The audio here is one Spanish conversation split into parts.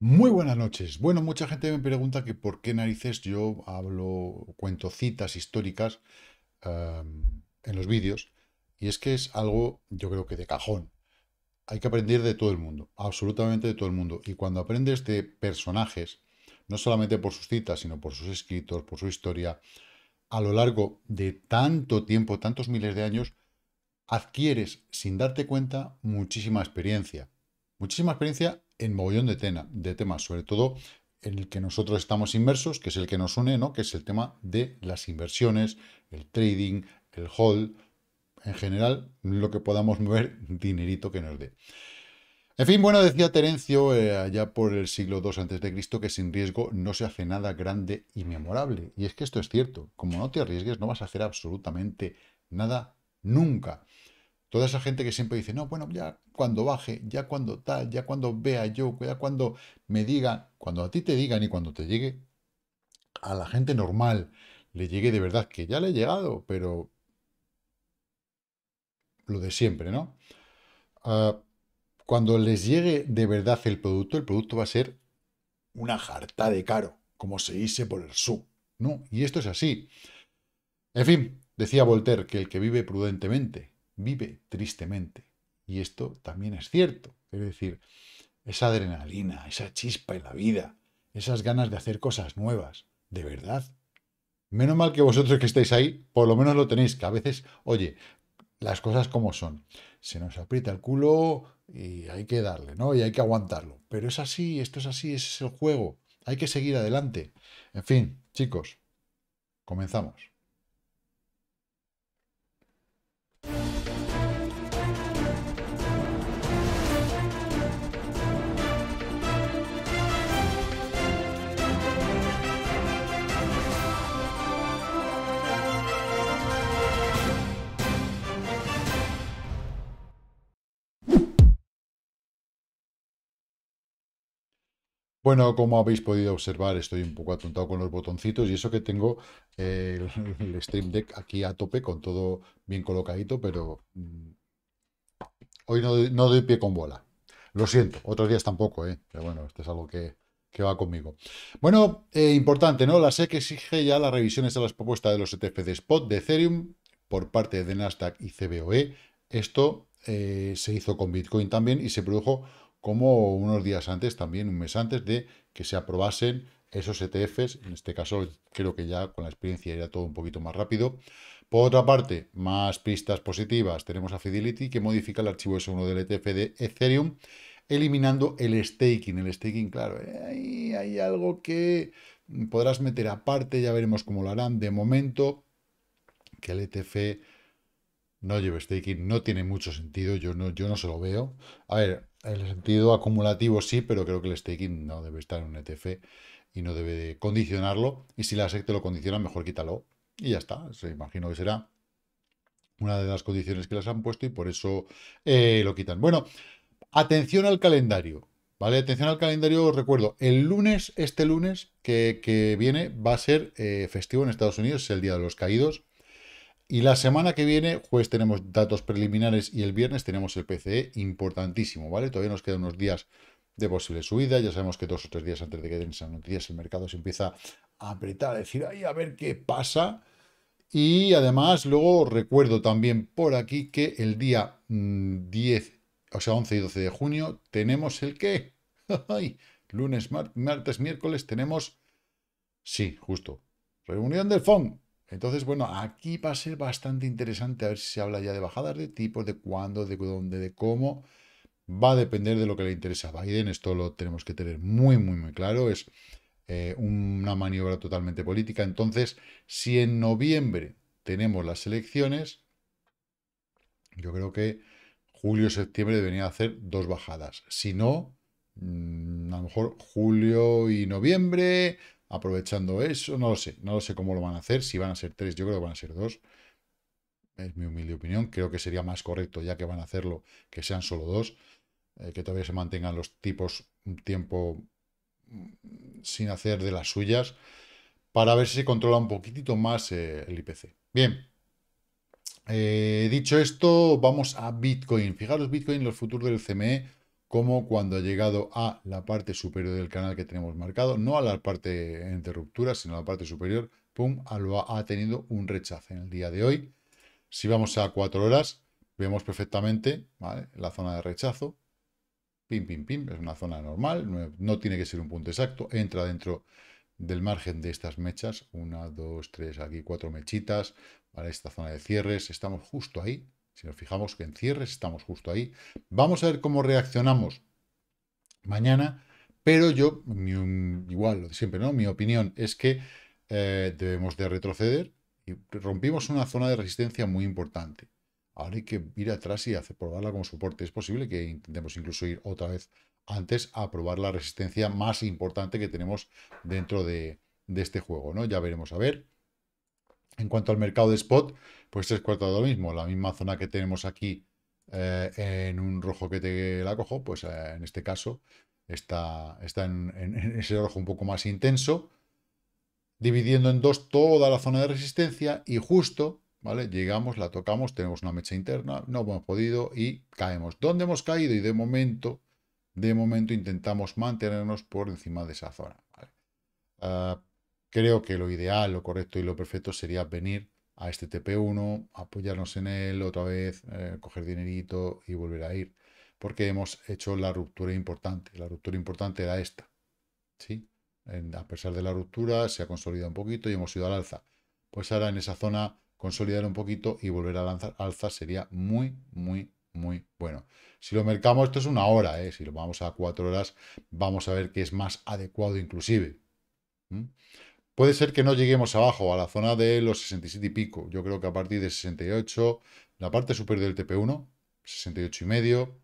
Muy buenas noches. Bueno, mucha gente me pregunta que por qué narices yo hablo, cuento citas históricas em, en los vídeos. Y es que es algo, yo creo que de cajón. Hay que aprender de todo el mundo, absolutamente de todo el mundo. Y cuando aprendes de personajes, no solamente por sus citas, sino por sus escritos, por su historia, a lo largo de tanto tiempo, tantos miles de años, adquieres, sin darte cuenta, muchísima experiencia. Muchísima experiencia en mogollón de, de temas, sobre todo en el que nosotros estamos inmersos, que es el que nos une, ¿no? que es el tema de las inversiones, el trading, el hold, en general, lo que podamos mover, dinerito que nos dé. En fin, bueno, decía Terencio eh, allá por el siglo II a.C. que sin riesgo no se hace nada grande y memorable. Y es que esto es cierto. Como no te arriesgues, no vas a hacer absolutamente nada nunca. Toda esa gente que siempre dice, no, bueno, ya cuando baje, ya cuando tal, ya cuando vea yo, ya cuando me digan, cuando a ti te digan y cuando te llegue, a la gente normal le llegue de verdad, que ya le he llegado, pero lo de siempre, ¿no? Ah, cuando les llegue de verdad el producto, el producto va a ser una jarta de caro, como se dice por el sur, ¿no? Y esto es así. En fin, decía Voltaire que el que vive prudentemente vive tristemente. Y esto también es cierto. Es decir, esa adrenalina, esa chispa en la vida, esas ganas de hacer cosas nuevas, de verdad. Menos mal que vosotros que estáis ahí, por lo menos lo tenéis, que a veces, oye, las cosas como son. Se nos aprieta el culo y hay que darle, ¿no? Y hay que aguantarlo. Pero es así, esto es así, ese es el juego. Hay que seguir adelante. En fin, chicos, comenzamos. Bueno, como habéis podido observar, estoy un poco atontado con los botoncitos y eso que tengo eh, el Stream Deck aquí a tope, con todo bien colocadito, pero mm, hoy no, doy pie con bola. Lo siento, otros días tampoco, eh, pero bueno, esto es algo que, va conmigo. Bueno, eh, importante, ¿no? La SEC exige ya las revisiones de las propuestas de los ETF de Spot de Ethereum por parte de Nasdaq y CBOE. Esto eh, se hizo con Bitcoin también y se produjo como unos días antes, también un mes antes de que se aprobasen esos ETFs. En este caso, creo que ya con la experiencia era todo un poquito más rápido. Por otra parte, más pistas positivas. Tenemos a Fidelity que modifica el archivo S1 del ETF de Ethereum, eliminando el staking. El staking, claro, ahí hay algo que podrás meter aparte, ya veremos cómo lo harán. De momento, que el ETF no lleve staking no tiene mucho sentido, yo no, yo no se lo veo. A ver, el sentido acumulativo sí, pero creo que el staking no debe estar en un ETF y no debe condicionarlo. Y si la SEC te lo condiciona, mejor quítalo. Y ya está. Se imagino que será una de las condiciones que las han puesto y por eso eh, lo quitan. Bueno, atención al calendario. ¿Vale? Atención al calendario, os recuerdo, el lunes, este lunes que, viene, va a ser eh, festivo en Estados Unidos, es el Día de los Caídos. Y la semana que viene, jueves tenemos datos preliminares y el viernes tenemos el PCE importantísimo, ¿vale? Todavía nos quedan unos días de posible subida, ya sabemos que dos o tres días antes de que den esas noticias el mercado se empieza a apretar, a decir, ahí a ver qué pasa. Y además, luego recuerdo también por aquí que el día 10, mm, o sea, 11 y 12 de junio, tenemos el qué? Lunes, martes, miércoles, tenemos... Sí, justo. Reunión del FON. Entonces, bueno, aquí va a ser bastante interesante a ver si se habla ya de bajadas de tipos, de cuándo, de dónde, de cómo. Va a depender de lo que le interesa a Biden. Esto lo tenemos que tener muy, muy, muy claro. Es eh, una maniobra totalmente política. Entonces, si en noviembre tenemos las elecciones, yo creo que julio-septiembre debería hacer dos bajadas. Si no, mm, a lo mejor julio y noviembre, aprovechando eso. No lo sé, no lo sé cómo lo van a hacer, si van a ser tres, yo creo que van a ser dos. Es mi humilde opinión, creo que sería más correcto, ya que van a hacerlo, que sean solo dos, eh, que todavía se mantengan los tipos un tiempo mm, sin hacer de las suyas, para ver si se controla un poquitito más eh, el IPC. Bien, eh, dicho esto, vamos a Bitcoin. Fijaros, Bitcoin, los futuros del CME como cuando ha llegado a la parte superior del canal que tenemos marcado, no a la parte de ruptura, sino a la parte superior, pum, ah, ha tenido un rechazo en el día de hoy. Si vamos a cuatro horas, vemos perfectamente la zona de rechazo, pim, pim, pim, es una zona normal, no, tiene que ser un punto exacto, entra dentro del margen de estas mechas, una, dos, tres, aquí cuatro mechitas, ¿vale? esta zona de cierres, estamos justo ahí, si nos fijamos que en cierres estamos justo ahí. Vamos a ver cómo reaccionamos mañana, pero yo, igual, lo de siempre, ¿no? Mi opinión es que eh, debemos de retroceder y rompimos una zona de resistencia muy importante. Ahora hay que ir atrás y probarla como soporte. Es posible que intentemos incluso ir otra vez antes a probar la resistencia más importante que tenemos dentro de, de este juego, ¿no? Ya veremos a ver. En cuanto al mercado de spot, pues tres cuartos de lo mismo. La misma zona que tenemos aquí eh, en un rojo que te la cojo, pues eh, en este caso está, está en, ese rojo un poco más intenso, dividiendo en dos toda la zona de resistencia y justo, ¿vale? Llegamos, la tocamos, tenemos una mecha interna, no hemos podido y caemos. ¿Dónde hemos caído? Y de momento, de momento intentamos mantenernos por encima de esa zona, ah, Creo que lo ideal, lo correcto y lo perfecto sería venir a este TP1, apoyarnos en él otra vez, eh, coger dinerito y volver a ir. Porque hemos hecho la ruptura importante. La ruptura importante era esta. ¿sí? a pesar de la ruptura, se ha consolidado un poquito y hemos ido al alza. Pues ahora en esa zona consolidar un poquito y volver a lanzar alza sería muy, muy, muy bueno. Si lo mercamos, esto es una hora, ¿eh? si lo vamos a cuatro horas, vamos a ver que es más adecuado inclusive. Puede ser que no lleguemos abajo, a la zona de los 67 y pico. Yo creo que a partir de 68, la parte superior del TP1, 68 y medio,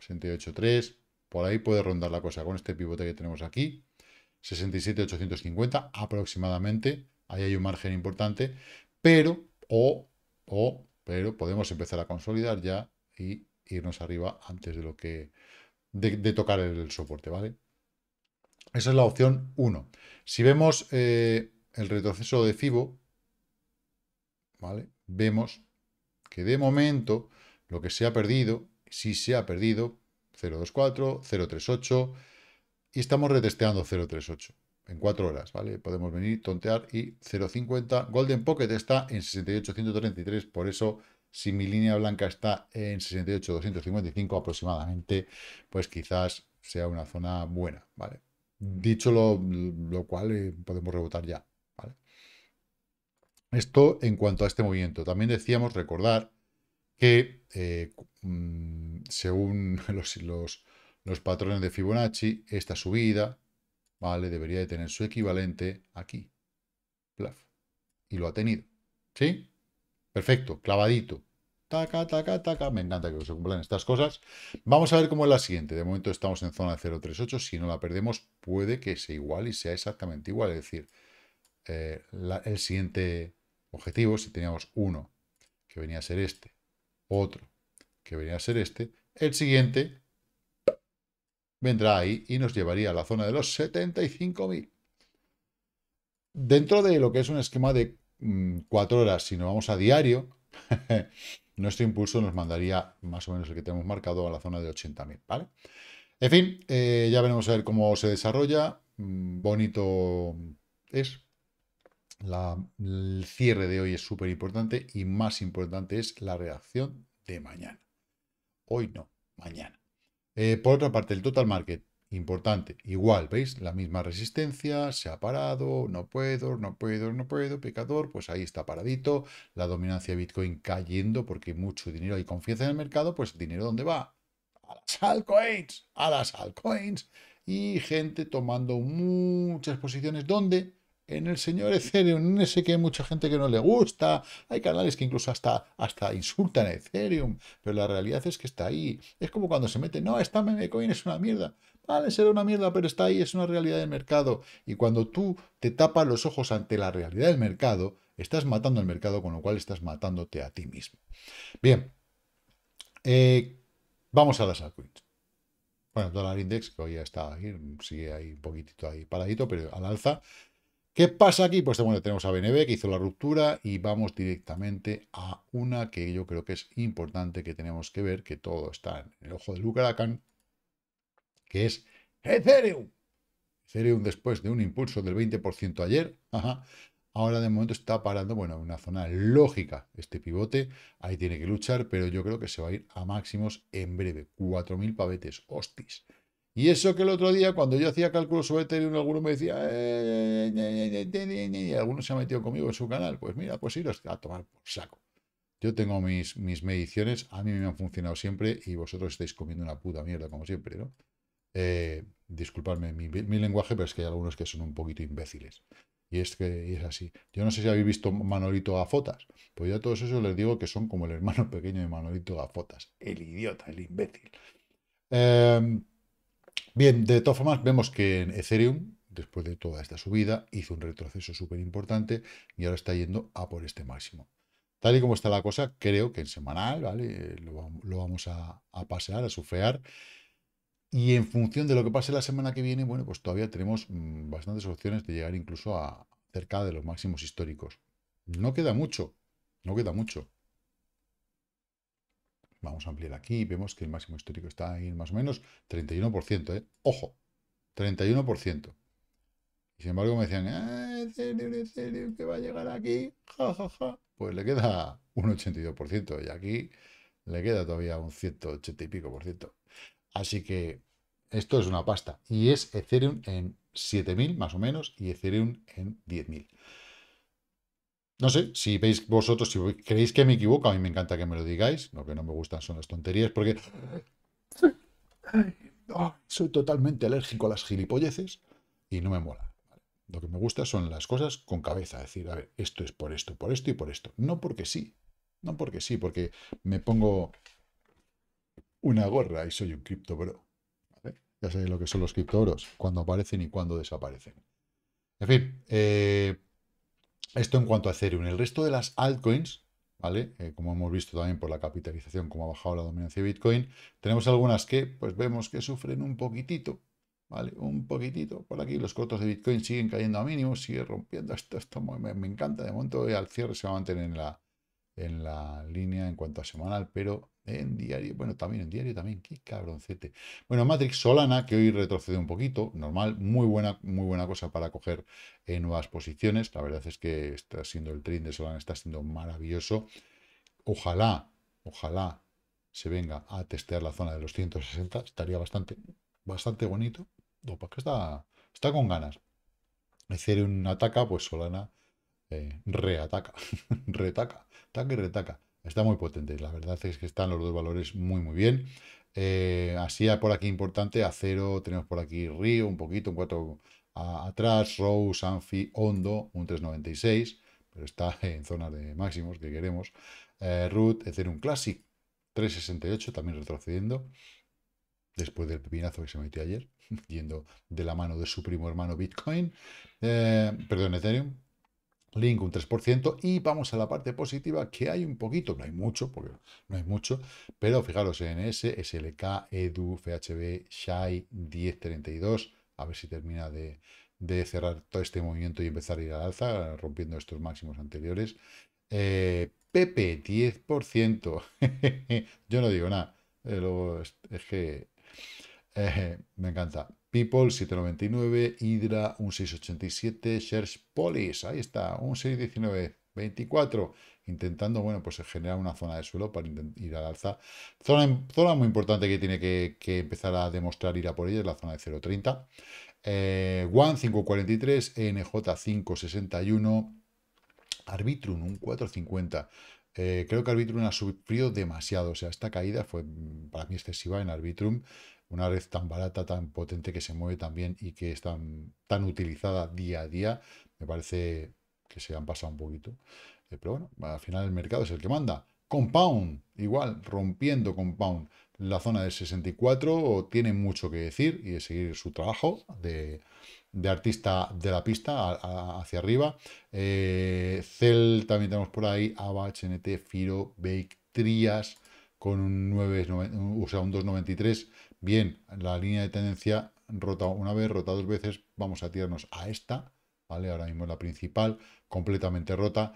68.3, por ahí puede rondar la cosa con este pivote que tenemos aquí. 67.850 aproximadamente. Ahí hay un margen importante. Pero, o, o, pero podemos empezar a consolidar ya y irnos arriba antes de lo que... de, tocar el, el soporte, ¿vale? Esa es la opción 1. Si vemos eh, el retroceso de FIBO, ¿vale? vemos que de momento lo que se ha perdido, si se ha perdido, 024, 038, y estamos retesteando 038 en 4 horas, ¿vale? Podemos venir, tontear y 0.50. Golden Pocket está en 68.133, por eso si mi línea blanca está en 68.255 aproximadamente, pues quizás sea una zona buena, ¿vale? Dicho lo, cual, eh, podemos rebotar ya. Esto en cuanto a este movimiento. También decíamos recordar que eh, mm, según los, patrones de Fibonacci, esta subida ¿vale? debería de tener su equivalente aquí. Y lo ha tenido. ¿Sí? Perfecto, clavadito. Taca, taca, taca. Me encanta que se cumplan estas cosas. Vamos a ver cómo es la siguiente. De momento estamos en zona 038. Si no la perdemos, puede que sea igual y sea exactamente igual. Es decir, eh, el siguiente objetivo, si teníamos uno que venía a ser este, otro que venía a ser este, el siguiente vendrá ahí y nos llevaría a la zona de los 75.000. Dentro de lo que es un esquema de mm, cuatro horas, si nos vamos a diario, nuestro impulso nos mandaría más o menos el que tenemos marcado a la zona de 80.000, ¿vale? En fin, eh, ya veremos a ver cómo se desarrolla. Mm, bonito es. el cierre de hoy es súper importante y más importante es la reacción de mañana. Hoy no, mañana. Eh, por otra parte, el total market Importante, igual, ¿veis? La misma resistencia, se ha parado, no puedo, no puedo, no puedo, pecador, pues ahí está paradito, la dominancia de Bitcoin cayendo porque hay mucho dinero, hay confianza en el mercado, pues el dinero ¿dónde va? A las altcoins, a las altcoins, y gente tomando muchas posiciones, ¿dónde? en el señor Ethereum, no sé que hay mucha gente que no le gusta, hay canales que incluso hasta, hasta insultan a Ethereum, pero la realidad es que está ahí. Es como cuando se mete, no, esta memecoin es una mierda vale, será una mierda, pero está ahí, es una realidad del mercado. Y cuando tú te tapas los ojos ante la realidad del mercado, estás matando al mercado, con lo cual estás matándote a ti mismo. Bien, eh, vamos a las altcoins. Bueno, dólar index, que hoy ya está ahí, sigue ahí un poquitito ahí paradito, pero al alza. ¿Qué pasa aquí? Pues bueno, tenemos a BNB que hizo la ruptura y vamos directamente a una que yo creo que es importante que tenemos que ver, que todo está en el ojo de lucaracan que es Ethereum. Ethereum después de un impulso del 20% ayer, ahora de momento está parando, bueno, en una zona lógica este pivote, ahí tiene que luchar, pero yo creo que se va a ir a máximos en breve, 4.000 pavetes, hostis. Y eso que el otro día, cuando yo hacía cálculos sobre Ethereum, alguno me decía, Y eh, alguno se ha metido conmigo en su canal. Pues mira, pues iros a tomar por saco. Yo tengo mis, mis mediciones, a mí me han funcionado siempre y vosotros estáis comiendo una puta mierda, como siempre, ¿no? Eh, disculpadme mi, lenguaje, pero es que hay algunos que son un poquito imbéciles. Y es que es así. Yo no sé si habéis visto Manolito Gafotas, pues yo a todos esos les digo que son como el hermano pequeño de Manolito Gafotas. El idiota, el imbécil. Em, bien, de todas formas, vemos que en Ethereum, después de toda esta subida, hizo un retroceso súper importante y ahora está yendo a por este máximo. Tal y como está la cosa, creo que en semanal, ¿vale? Eh, lo, vamos a, a pasear, a sufear. Y en función de lo que pase la semana que viene, bueno, pues todavía tenemos mm, bastantes opciones de llegar incluso a cerca de los máximos históricos. No queda mucho, no queda mucho. Vamos a ampliar aquí, vemos que el máximo histórico está ahí más o menos 31%, ¿eh? Ojo, 31%. Y sin embargo me decían, ¡eh, en que va a llegar aquí! ¡Ja, ja, ja! Pues le queda un 82% y aquí le queda todavía un 180 y pico por ciento. Así que esto es una pasta. Y es Ethereum en 7.000 más o menos y Ethereum en 10.000. No sé, si veis vosotros, si creéis que me equivoco, a mí me encanta que me lo digáis. Lo que no me gustan son las tonterías porque... soy totalmente alérgico a las gilipolleces y no me mola. Lo que me gusta son las cosas con cabeza, Es decir, a ver, esto es por esto, por esto y por esto. No porque sí, no porque sí, porque me pongo una gorra y soy un criptobro. Ya sabéis lo que son los criptobros. cuando aparecen y cuando desaparecen. En fin, eh, esto en cuanto a Ethereum. El resto de las altcoins, ¿vale? Eh, como hemos visto también por la capitalización, como ha bajado la dominancia de Bitcoin, tenemos algunas que pues vemos que sufren un poquitito, ¿vale? Un poquitito. Por aquí los cortos de Bitcoin siguen cayendo a mínimo, sigue rompiendo. Esto, esto me, me, encanta. De momento eh, al cierre se va a mantener en la, en la línea en cuanto a semanal, pero en diario, bueno, también en diario también, qué cabroncete. Bueno, Matrix Solana, que hoy retrocede un poquito, normal, muy buena, muy buena cosa para coger en nuevas posiciones. La verdad es que está siendo el trend de Solana, está siendo maravilloso. Ojalá, ojalá se venga a testear la zona de los 160, estaría bastante, bastante bonito. que está, está con ganas. un ataca, pues Solana eh, reataca, retaca, tanque, retaca. Está muy potente, la verdad es que están los dos valores muy muy bien. Eh, así por aquí importante, acero, tenemos por aquí Río, un poquito, un 4 atrás, Rose, Anfi, Hondo, un 396, pero está en zona de máximos que queremos. Eh, Root, Ethereum Classic, 368, también retrocediendo, después del pepinazo que se metió ayer, yendo de la mano de su primo hermano Bitcoin, eh, perdón, Ethereum, Link un 3% y vamos a la parte positiva que hay un poquito, no hay mucho, porque no hay mucho, pero fijaros, S SLK, EDU, FHB, SHAI, 1032, a ver si termina de, cerrar todo este movimiento y empezar a ir al alza, rompiendo estos máximos anteriores. Eh, Pepe, 10%, yo no digo nada, eh, es, que eh, me encanta. People 799, Hydra un 687, Shares Polis, ahí está, un 619, 24, intentando, bueno, pues generar una zona de suelo para ir al alza. Zona, muy importante que tiene que, empezar a demostrar ir a por ella es la zona de 0.30. Eh, One 543, NJ 561, Arbitrum un 450. Eh, creo que Arbitrum ha sufrido demasiado, o sea, esta caída fue mm, para mí excesiva en Arbitrum una red tan barata, tan potente, que se mueve también y que es tan, utilizada día a día, me parece que se han pasado un poquito. Eh, pero bueno, al final el mercado es el que manda. Compound, igual, rompiendo Compound la zona del 64, tiene mucho que decir y de seguir su trabajo de, artista de la pista hacia arriba. Eh, Cell también tenemos por ahí, Ava, HNT, Firo, Bake, Trias, con un 9, o sea, un 2,93. Bien, la línea de tendencia rota una vez, rota dos veces, vamos a tirarnos a esta, ¿vale? Ahora mismo la principal, completamente rota.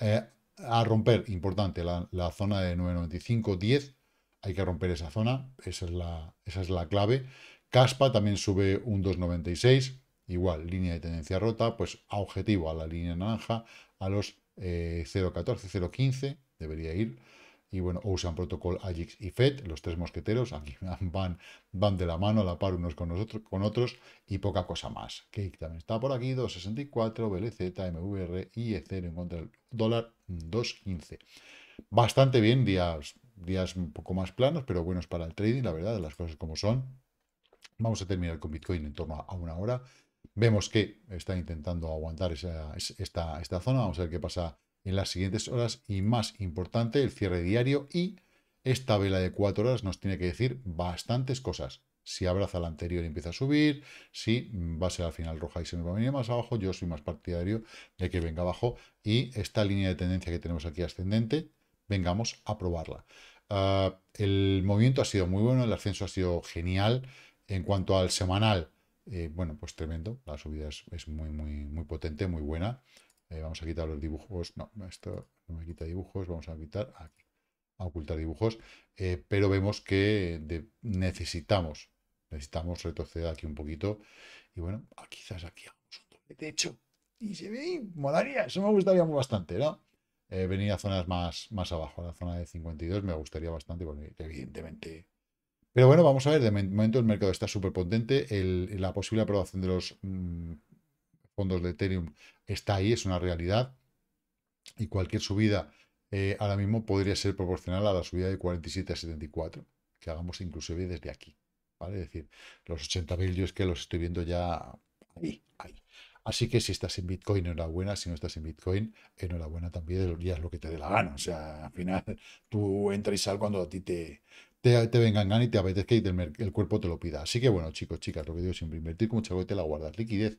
Eh, a romper, importante, la, zona de 9,95, 10, hay que romper esa zona, esa es la, esa es la clave. Caspa también sube un 2,96, igual, línea de tendencia rota, pues a objetivo a la línea naranja, a los 0,14, eh, 0,15, debería ir y bueno, usan Protocol, Agix y FED, los tres mosqueteros, aquí van, van de la mano a la par unos con, nosotros, con otros y poca cosa más. Cake también está por aquí, 264, BLZ, MVR, IEC en contra del dólar 215. Bastante bien, días, días un poco más planos, pero buenos para el trading, la verdad, las cosas como son. Vamos a terminar con Bitcoin en torno a una hora. Vemos que está intentando aguantar esta, esta zona. Vamos a ver qué pasa en las siguientes horas y más importante, el cierre diario y esta vela de cuatro horas nos tiene que decir bastantes cosas. Si abraza la anterior y empieza a subir, si va a ser al final roja y se me va a venir más abajo, yo soy más partidario de que venga abajo y esta línea de tendencia que tenemos aquí ascendente, vengamos a probarla. Ah, el movimiento ha sido muy bueno, el ascenso ha sido genial. En cuanto al semanal, eh, bueno, pues tremendo, la subida es, es muy, muy, muy potente, muy buena. Eh, vamos a quitar los dibujos. No, esto no me quita dibujos. Vamos a quitar a ocultar dibujos. Eh, pero vemos que necesitamos, necesitamos retroceder aquí un poquito. Y bueno, ah, quizás aquí hagamos un techo. Y se ve, molaría, eso me gustaría bastante, ¿no? Eh, venir a zonas más, más abajo, a la zona de 52 me gustaría bastante, porque evidentemente pero bueno, vamos a ver, de momento el mercado está súper potente, la posible aprobación de los mm, fondos de Ethereum está ahí, es una realidad. Y cualquier subida eh, ahora mismo podría ser proporcional a la subida de 47 a 74, que hagamos inclusive desde aquí. ¿vale? Es decir, los 80.000 yo es que los estoy viendo ya ahí, Así que si estás en Bitcoin, enhorabuena. Si no estás en Bitcoin, enhorabuena también. Ya es lo que te dé la gana. O sea, al final tú entras y sal cuando a ti te, te, te vengan ganas y te apetezca y el cuerpo te lo pida. Así que bueno, chicos, chicas, lo que digo siempre, invertir con mucha te la guardas liquidez